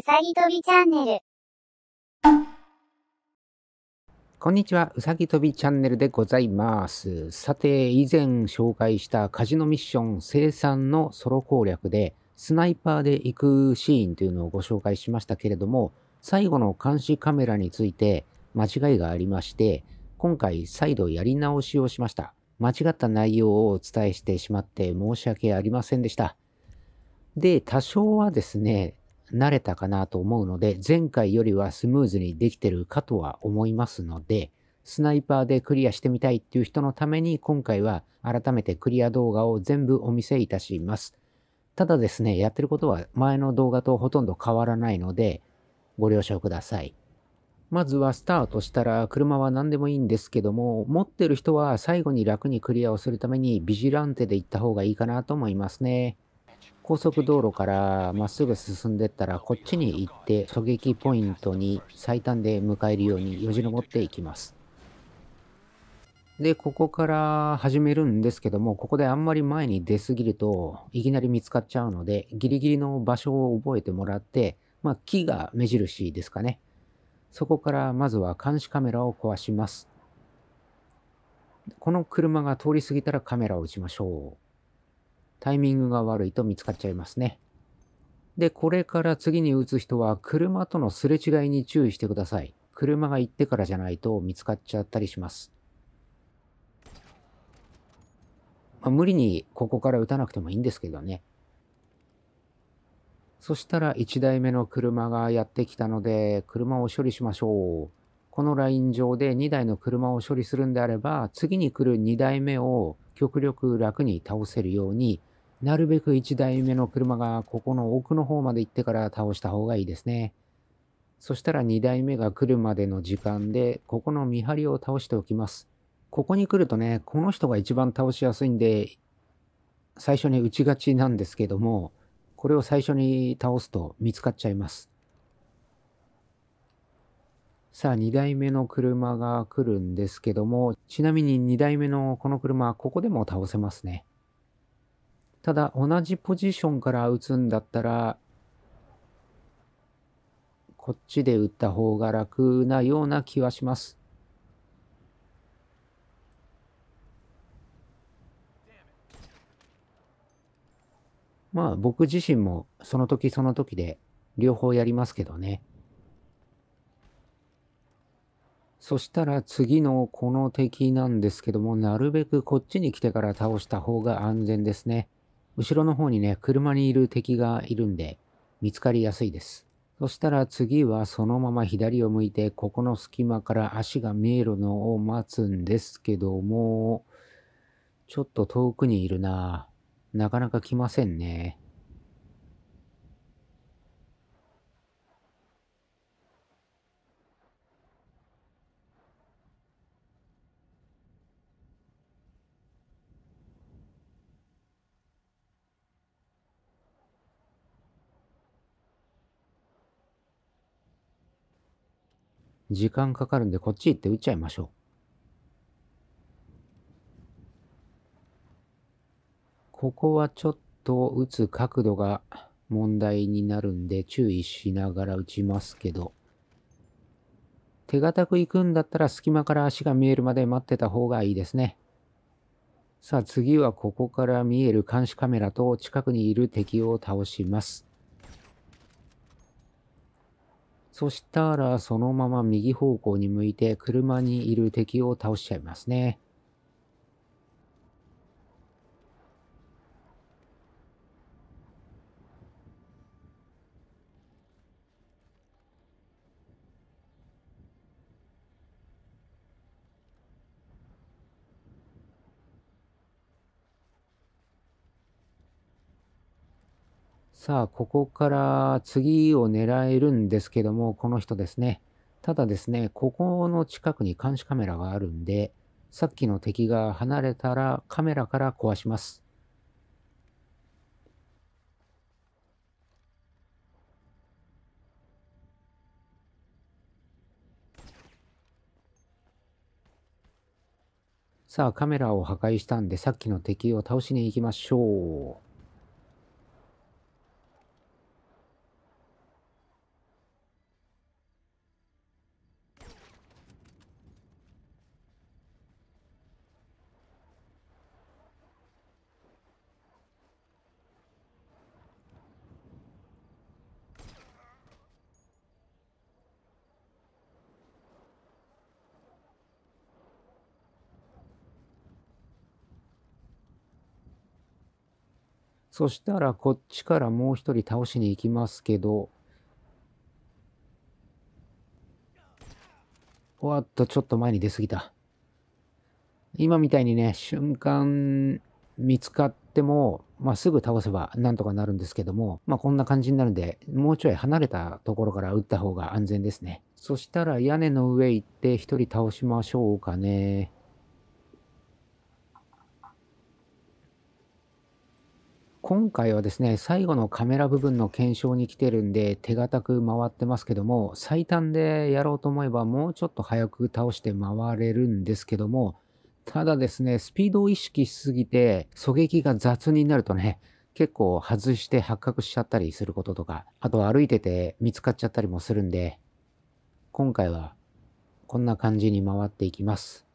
うさぎ跳びチャンネル。こんにちは、うさぎ跳びチャンネルでございます。さて、以前紹介したカジノミッション生産のソロ攻略で、スナイパーで行くシーンというのをご紹介しましたけれども、最後の監視カメラについて間違いがありまして、今回再度やり直しをしました。間違った内容をお伝えしてしまって申し訳ありませんでした。で、多少はですね、慣れたかなと思うので、前回よりはスムーズにできてるかとは思いますので、スナイパーでクリアしてみたいっていう人のために今回は改めてクリア動画を全部お見せいたします。ただですね、やってることは前の動画とほとんど変わらないので、ご了承ください。まずはスタートしたら車は何でもいいんですけども、持ってる人は最後に楽にクリアをするためにビジランテで行った方がいいかなと思いますね。高速道路からまっすぐ進んでったら、こっちに行って狙撃ポイントに最短で向かえるようによじ登っていきます。で、ここから始めるんですけども、ここであんまり前に出すぎると、いきなり見つかっちゃうので、ギリギリの場所を覚えてもらって、まあ、木が目印ですかね。そこからまずは監視カメラを壊します。この車が通り過ぎたらカメラを打ちましょう。タイミングが悪いと見つかっちゃいますね。で、これから次に打つ人は車とのすれ違いに注意してください。車が行ってからじゃないと見つかっちゃったりします。まあ、無理にここから打たなくてもいいんですけどね。そしたら1台目の車がやってきたので、車を処理しましょう。このライン上で2台の車を処理するんであれば、次に来る2台目を極力楽に倒せるようになるべく1台目の車がここの奥の方まで行ってから倒した方がいいですね。そしたら2台目が来るまでの時間で、ここの見張りを倒しておきます。ここに来るとね、この人が一番倒しやすいんで、最初に打ちがちなんですけども、これを最初に倒すと見つかっちゃいます。さあ、2台目の車が来るんですけども、ちなみに2台目のこの車ここでも倒せますね。ただ同じポジションから打つんだったら、こっちで打った方が楽なような気はします。まあ僕自身もその時その時で両方やりますけどね。そしたら次のこの敵なんですけども、なるべくこっちに来てから倒した方が安全ですね。後ろの方にね、車にいる敵がいるんで、見つかりやすいです。そしたら次はそのまま左を向いて、ここの隙間から足が見えるのを待つんですけども、ちょっと遠くにいるななかなか来ませんね。時間かかるんでこっち行って打っちゃいましょう。ここはちょっと打つ角度が問題になるんで注意しながら打ちますけど、手堅く行くんだったら隙間から足が見えるまで待ってた方がいいですね。さあ次はここから見える監視カメラと近くにいる敵を倒します。そしたらそのまま右方向に向いて車にいる敵を倒しちゃいますね。さあ、ここから次を狙えるんですけども、この人ですね。ただですね、ここの近くに監視カメラがあるんで、さっきの敵が離れたらカメラから壊します。さあ、カメラを破壊したんで、さっきの敵を倒しに行きましょう。そしたらこっちからもう一人倒しに行きますけど、おっと、ちょっと前に出すぎた。今みたいにね、瞬間見つかっても、まあ、すぐ倒せばなんとかなるんですけども、まあ、こんな感じになるんで、もうちょい離れたところから撃った方が安全ですね。そしたら屋根の上行って一人倒しましょうかね。今回はですね、最後のカメラ部分の検証に来てるんで、手堅く回ってますけども、最短でやろうと思えばもうちょっと早く倒して回れるんですけども、ただですね、スピードを意識しすぎて、狙撃が雑になるとね、結構外して発覚しちゃったりすることとか、あと歩いてて見つかっちゃったりもするんで、今回はこんな感じに回っていきます。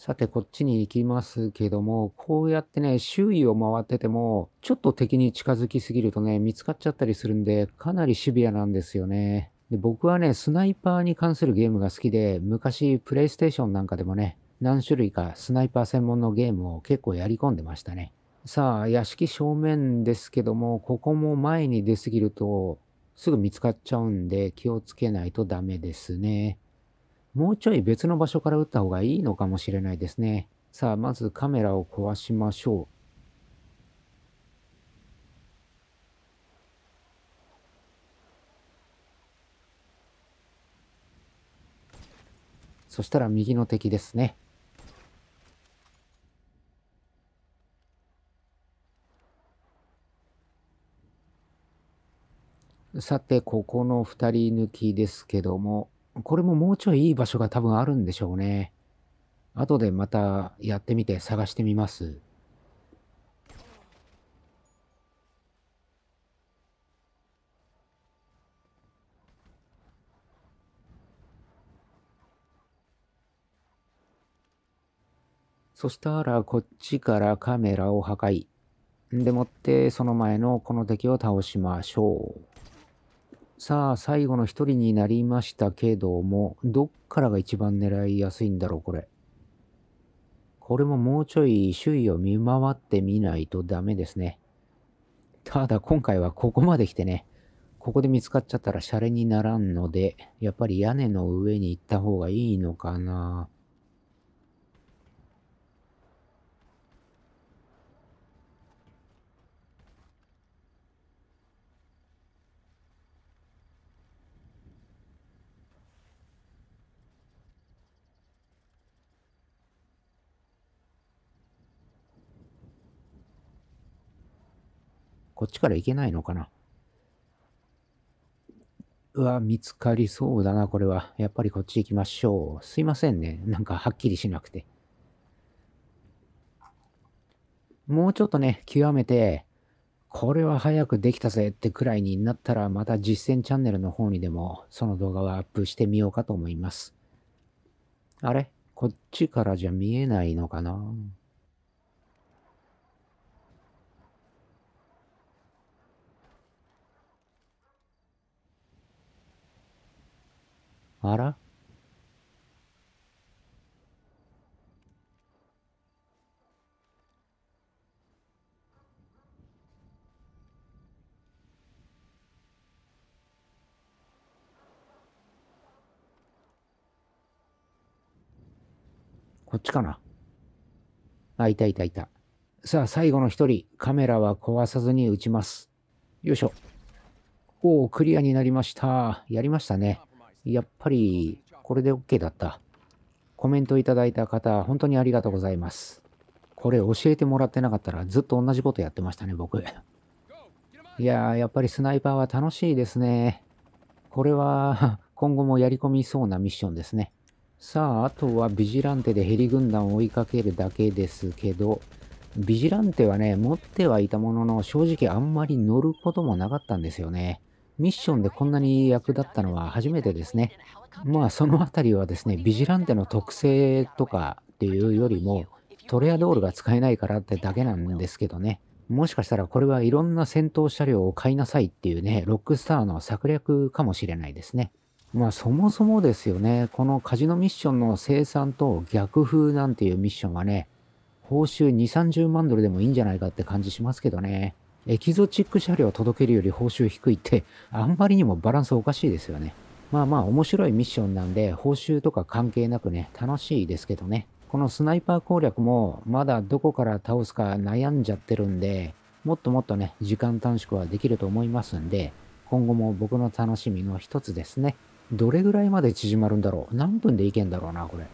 さてこっちに行きますけども、こうやってね、周囲を回ってても、ちょっと敵に近づきすぎるとね、見つかっちゃったりするんで、かなりシビアなんですよね。で僕はね、スナイパーに関するゲームが好きで、昔、プレイステーションなんかでもね、何種類かスナイパー専門のゲームを結構やり込んでましたね。さあ、屋敷正面ですけども、ここも前に出すぎると、すぐ見つかっちゃうんで、気をつけないとダメですね。もうちょい別の場所から撃った方がいいのかもしれないですね。さあ、まずカメラを壊しましょう。そしたら右の敵ですね。さて、ここの2人抜きですけども、これももうちょいいい場所が多分あるんでしょうね。後でまたやってみて探してみます。そしたらこっちからカメラを破壊。でもってその前のこの敵を倒しましょう。さあ、最後の一人になりましたけども、どっからが一番狙いやすいんだろう、これ。これももうちょい周囲を見回ってみないとダメですね。ただ今回はここまで来てね、ここで見つかっちゃったらシャレにならんので、やっぱり屋根の上に行った方がいいのかな。こっちから行けないのかなうわ、見つかりそうだな、これは。やっぱりこっち行きましょう。すいませんね。なんかはっきりしなくて。もうちょっとね、極めて、これは早くできたぜってくらいになったら、また実践チャンネルの方にでも、その動画はアップしてみようかと思います。あれこっちからじゃ見えないのかなあらこっちかなあ、いたいたいた。さあ、最後の一人。カメラは壊さずに撃ちます。よいしょ。おお、クリアになりました。やりましたね。やっぱり、これで OK だった。コメントいただいた方、本当にありがとうございます。これ教えてもらってなかったらずっと同じことやってましたね、僕。いやー、やっぱりスナイパーは楽しいですね。これは、今後もやり込みそうなミッションですね。さあ、あとはビジランテでヘリ軍団を追いかけるだけですけど、ビジランテはね、持ってはいたものの、正直あんまり乗ることもなかったんですよね。ミッションでこんなに役立ったのは初めてですね。まあそのあたりはですね、ビジランテの特性とかっていうよりも、トレアドールが使えないからってだけなんですけどね。もしかしたらこれはいろんな戦闘車両を買いなさいっていうね、ロックスターの策略かもしれないですね。まあそもそもですよね、このカジノミッションの生産と逆風なんていうミッションはね、報酬2、30万ドルでもいいんじゃないかって感じしますけどね。エキゾチック車両を届けるより報酬低いって、あんまりにもバランスおかしいですよね。まあまあ面白いミッションなんで、報酬とか関係なくね、楽しいですけどね。このスナイパー攻略も、まだどこから倒すか悩んじゃってるんで、もっともっとね、時間短縮はできると思いますんで、今後も僕の楽しみの一つですね。どれぐらいまで縮まるんだろう何分でいけんだろうな、これ。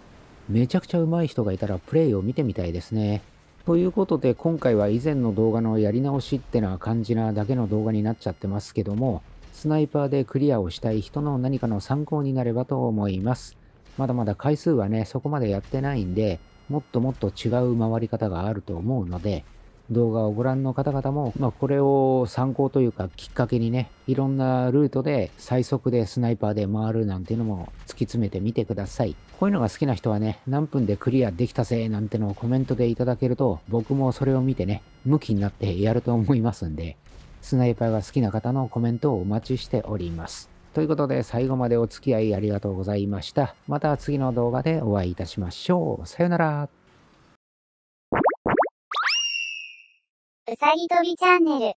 めちゃくちゃ上手い人がいたらプレイを見てみたいですね。ということで今回は以前の動画のやり直しってな感じなだけの動画になっちゃってますけどもスナイパーでクリアをしたい人の何かの参考になればと思いますまだまだ回数はねそこまでやってないんでもっともっと違う回り方があると思うので動画をご覧の方々も、まあ、これを参考というかきっかけにね、いろんなルートで最速でスナイパーで回るなんていうのも突き詰めてみてください。こういうのが好きな人はね、何分でクリアできたぜなんてのをコメントでいただけると、僕もそれを見てね、向きになってやると思いますんで、スナイパーが好きな方のコメントをお待ちしております。ということで最後までお付き合いありがとうございました。また次の動画でお会いいたしましょう。さよなら。うさぎとびチャンネル